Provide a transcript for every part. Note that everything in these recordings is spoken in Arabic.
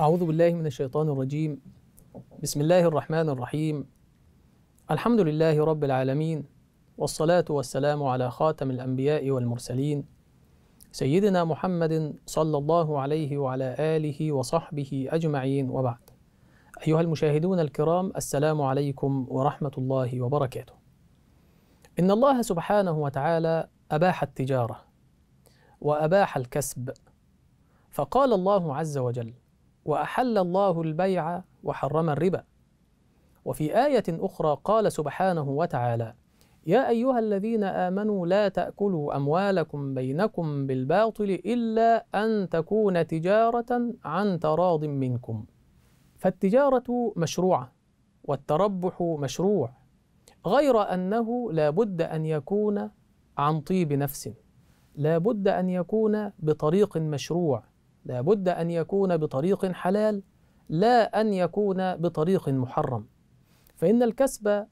أعوذ بالله من الشيطان الرجيم بسم الله الرحمن الرحيم الحمد لله رب العالمين والصلاة والسلام على خاتم الأنبياء والمرسلين سيدنا محمد صلى الله عليه وعلى آله وصحبه أجمعين وبعد أيها المشاهدون الكرام السلام عليكم ورحمة الله وبركاته إن الله سبحانه وتعالى أباح التجارة وأباح الكسب فقال الله عز وجل وأحل الله البيع وحرم الربا وفي آية أخرى قال سبحانه وتعالى يا أيها الذين آمنوا لا تأكلوا أموالكم بينكم بالباطل إلا أن تكون تجارة عن تراض منكم فالتجارة مشروعة والتربح مشروع غير أنه لا بد أن يكون عن طيب نفس لا بد أن يكون بطريق مشروع لابد أن يكون بطريق حلال لا أن يكون بطريق محرم فإن الكسب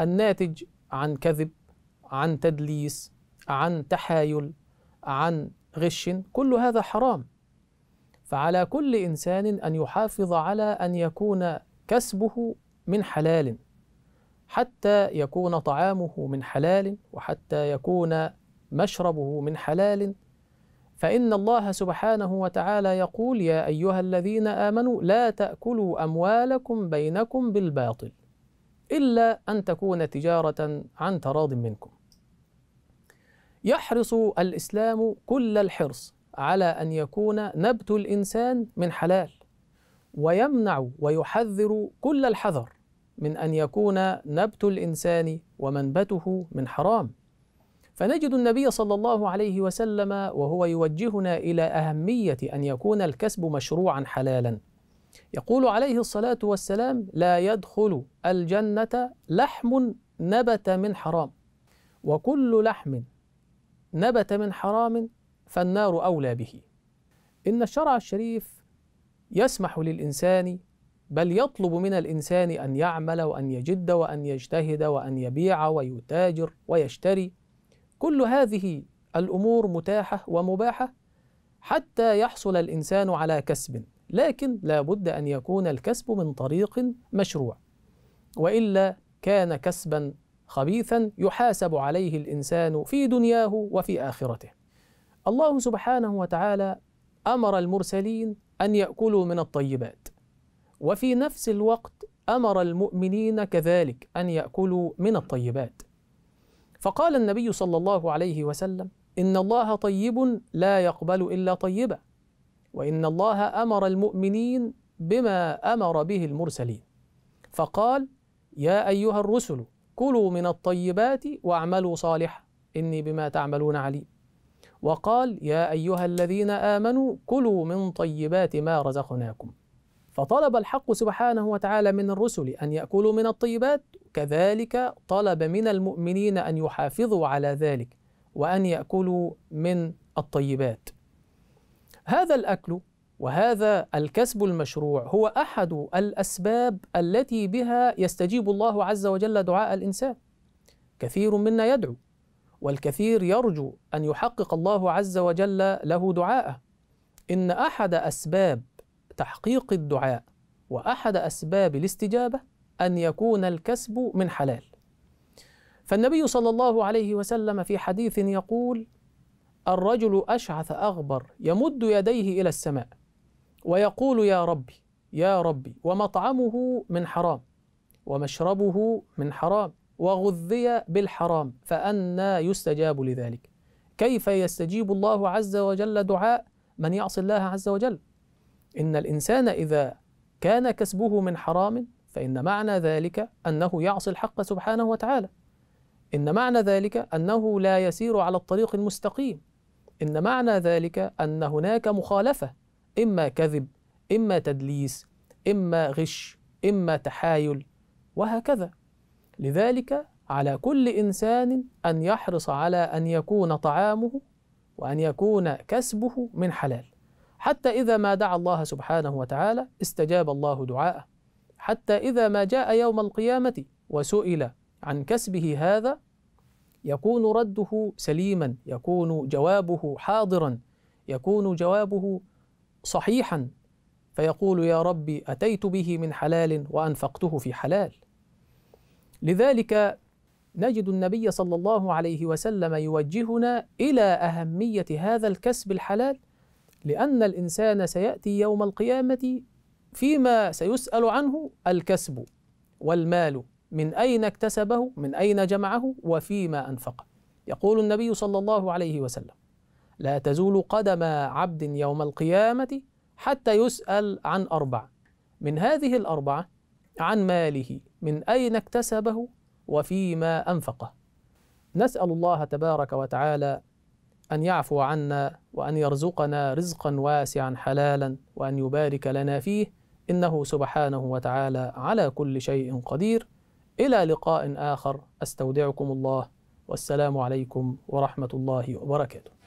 الناتج عن كذب عن تدليس عن تحايل عن غش كل هذا حرام فعلى كل إنسان أن يحافظ على أن يكون كسبه من حلال حتى يكون طعامه من حلال وحتى يكون مشربه من حلال فإن الله سبحانه وتعالى يقول يا أيها الذين آمنوا لا تأكلوا أموالكم بينكم بالباطل إلا أن تكون تجارة عن تراض منكم. يحرص الإسلام كل الحرص على أن يكون نبت الإنسان من حلال، ويمنع ويحذر كل الحذر من أن يكون نبت الإنسان ومنبته من حرام. فنجد النبي صلى الله عليه وسلم وهو يوجهنا الى اهميه ان يكون الكسب مشروعا حلالا يقول عليه الصلاه والسلام لا يدخل الجنه لحم نبت من حرام وكل لحم نبت من حرام فالنار اولى به ان الشرع الشريف يسمح للانسان بل يطلب من الانسان ان يعمل وان يجد وان يجتهد وان يبيع ويتاجر ويشتري كل هذه الامور متاحه ومباحه حتى يحصل الانسان على كسب لكن لا بد ان يكون الكسب من طريق مشروع والا كان كسبا خبيثا يحاسب عليه الانسان في دنياه وفي اخرته الله سبحانه وتعالى امر المرسلين ان ياكلوا من الطيبات وفي نفس الوقت امر المؤمنين كذلك ان ياكلوا من الطيبات فقال النبي صلى الله عليه وسلم إن الله طيب لا يقبل إلا طيبا وإن الله أمر المؤمنين بما أمر به المرسلين فقال يا أيها الرسل كلوا من الطيبات واعملوا صالحا إني بما تعملون عليم وقال يا أيها الذين آمنوا كلوا من طيبات ما رزقناكم فطلب الحق سبحانه وتعالى من الرسل أن يأكلوا من الطيبات كذلك طلب من المؤمنين أن يحافظوا على ذلك وأن يأكلوا من الطيبات هذا الأكل وهذا الكسب المشروع هو أحد الأسباب التي بها يستجيب الله عز وجل دعاء الإنسان كثير منا يدعو والكثير يرجو أن يحقق الله عز وجل له دعاءه إن أحد أسباب تحقيق الدعاء واحد اسباب الاستجابه ان يكون الكسب من حلال فالنبي صلى الله عليه وسلم في حديث يقول الرجل اشعث اغبر يمد يديه الى السماء ويقول يا ربي يا ربي ومطعمه من حرام ومشربه من حرام وغذي بالحرام فأنا يستجاب لذلك كيف يستجيب الله عز وجل دعاء من يعصي الله عز وجل إن الإنسان إذا كان كسبه من حرام فإن معنى ذلك أنه يعصي الحق سبحانه وتعالى إن معنى ذلك أنه لا يسير على الطريق المستقيم إن معنى ذلك أن هناك مخالفة إما كذب إما تدليس إما غش إما تحايل وهكذا لذلك على كل إنسان أن يحرص على أن يكون طعامه وأن يكون كسبه من حلال حتى إذا ما دعا الله سبحانه وتعالى استجاب الله دعاءه حتى إذا ما جاء يوم القيامة وسئل عن كسبه هذا يكون رده سليما يكون جوابه حاضرا يكون جوابه صحيحا فيقول يا ربي أتيت به من حلال وأنفقته في حلال لذلك نجد النبي صلى الله عليه وسلم يوجهنا إلى أهمية هذا الكسب الحلال لأن الإنسان سيأتي يوم القيامة فيما سيسأل عنه الكسب والمال من أين اكتسبه من أين جمعه وفيما أنفقه يقول النبي صلى الله عليه وسلم لا تزول قدم عبد يوم القيامة حتى يسأل عن أربع من هذه الأربعة عن ماله من أين اكتسبه وفيما أنفقه نسأل الله تبارك وتعالى أن يعفو عنا وأن يرزقنا رزقا واسعا حلالا وأن يبارك لنا فيه إنه سبحانه وتعالى على كل شيء قدير إلى لقاء آخر أستودعكم الله والسلام عليكم ورحمة الله وبركاته